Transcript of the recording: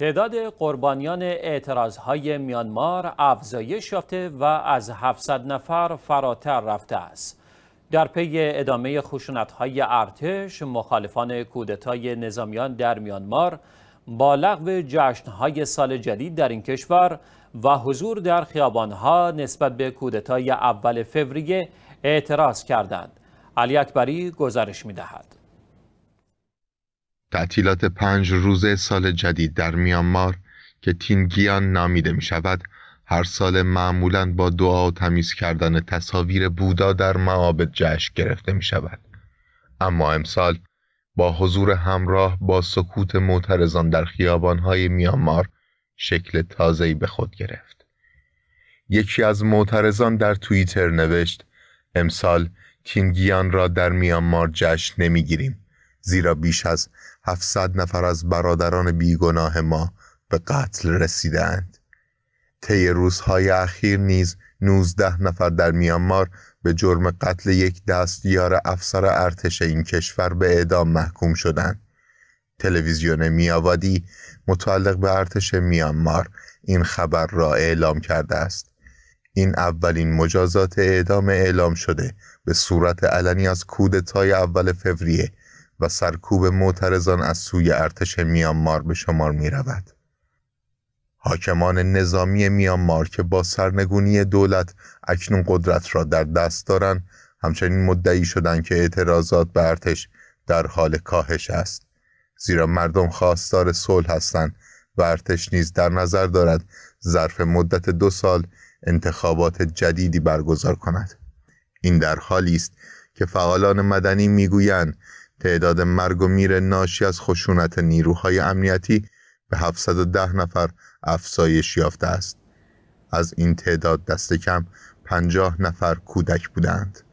تعداد قربانیان های میانمار افزایش یافته و از 700 نفر فراتر رفته است. در پی ادامه های ارتش، مخالفان کودتای نظامیان در میانمار با لغو های سال جدید در این کشور و حضور در ها نسبت به کودتای اول فوریه اعتراض کردند. علی اکبری گزارش می‌دهد. تعطیلات پنج روزه سال جدید در میانمار که تینگیان نامیده می شود هر سال معمولا با دعا و تمیز کردن تصاویر بودا در معابد جشن گرفته می شود. اما امسال با حضور همراه با سکوت معترضان در خیابانهای میانمار شکل تازه‌ای به خود گرفت. یکی از معترضان در توییتر نوشت امسال تینگیان را در میانمار جشن نمیگیریم زیرا بیش از 700 نفر از برادران بیگناه ما به قتل رسیدند طی روزهای اخیر نیز 19 نفر در میانمار به جرم قتل یک دستیار افسر ارتش این کشور به اعدام محکوم شدند تلویزیون میاوادی متعلق به ارتش میانمار این خبر را اعلام کرده است این اولین مجازات اعدام اعلام شده به صورت علنی از کودتای اول فوریه و سرکوب معترضان از سوی ارتش میانمار به شمار می رود. حاکمان نظامی میانمار که با سرنگونی دولت اکنون قدرت را در دست دارند همچنین مدعی شدند که اعتراضات به ارتش در حال کاهش است زیرا مردم خواستار صلح هستند و ارتش نیز در نظر دارد ظرف مدت دو سال انتخابات جدیدی برگزار کند این در حالی است که فعالان مدنی میگویند تعداد مرگ و میر ناشی از خشونت نیروهای امنیتی به 710 نفر افزایش یافته است از این تعداد دست کم 50 نفر کودک بودند